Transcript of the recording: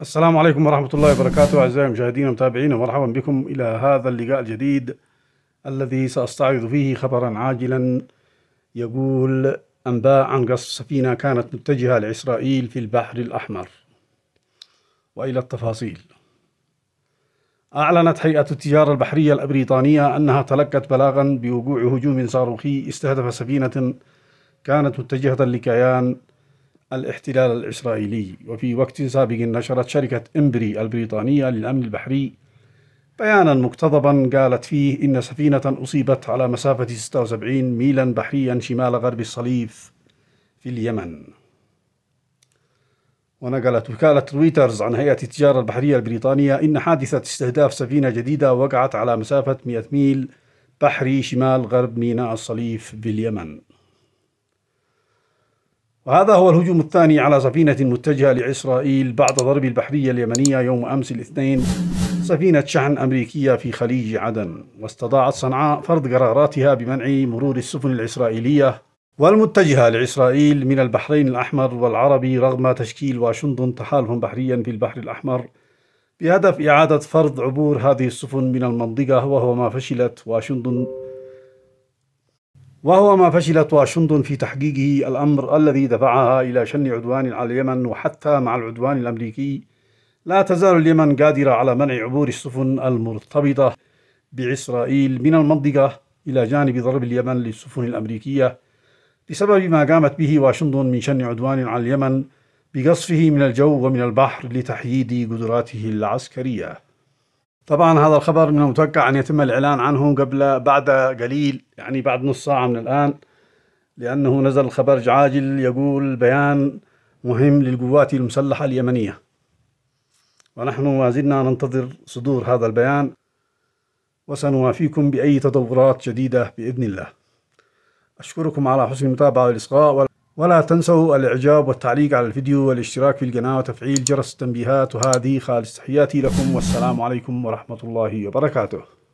السلام عليكم ورحمة الله وبركاته أعزائي المشاهدين ومتابعين ومرحبا بكم إلى هذا اللقاء الجديد الذي سأستعرض فيه خبرا عاجلا يقول أنباء عن قصف سفينة كانت متجهة لإسرائيل في البحر الأحمر وإلى التفاصيل أعلنت هيئة التجارة البحرية البريطانية أنها تلقت بلاغا بوقوع هجوم صاروخي استهدف سفينة كانت متجهة لكيان الاحتلال الإسرائيلي وفي وقت سابق نشرت شركة إمبري البريطانية للأمن البحري بيانا مقتضبا قالت فيه إن سفينة أصيبت على مسافة 76 ميلا بحريا شمال غرب الصليف في اليمن ونقلت وكالة رويترز عن هيئة التجارة البحرية البريطانية إن حادثة استهداف سفينة جديدة وقعت على مسافة 100 ميل بحري شمال غرب ميناء الصليف باليمن وهذا هو الهجوم الثاني على سفينة متجهة لإسرائيل بعد ضرب البحرية اليمنية يوم أمس الاثنين سفينة شحن أمريكية في خليج عدن واستطاعت صنعاء فرض قراراتها بمنع مرور السفن الإسرائيلية والمتجهة لإسرائيل من البحرين الأحمر والعربي رغم تشكيل واشنطن تحالفا بحريا في البحر الأحمر بهدف إعادة فرض عبور هذه السفن من المنطقة وهو ما فشلت واشنطن وهو ما فشلت واشنطن في تحقيقه الأمر الذي دفعها إلى شن عدوان على اليمن وحتى مع العدوان الأمريكي لا تزال اليمن قادرة على منع عبور السفن المرتبطة بإسرائيل من المنطقة إلى جانب ضرب اليمن للسفن الأمريكية بسبب ما قامت به واشنطن من شن عدوان على اليمن بقصفه من الجو ومن البحر لتحييد قدراته العسكريه طبعا هذا الخبر من المتوقع أن يتم الإعلان عنه قبل بعد قليل يعني بعد نص ساعة من الآن لأنه نزل خبر عاجل يقول بيان مهم للقوات المسلحة اليمنية ونحن ما زلنا ننتظر صدور هذا البيان وسنوافيكم بأي تطورات جديدة بإذن الله أشكركم على حسن المتابعة والإصغاء ولا تنسوا الاعجاب والتعليق على الفيديو والاشتراك في القناة وتفعيل جرس التنبيهات وهذه خالص تحياتي لكم والسلام عليكم ورحمة الله وبركاته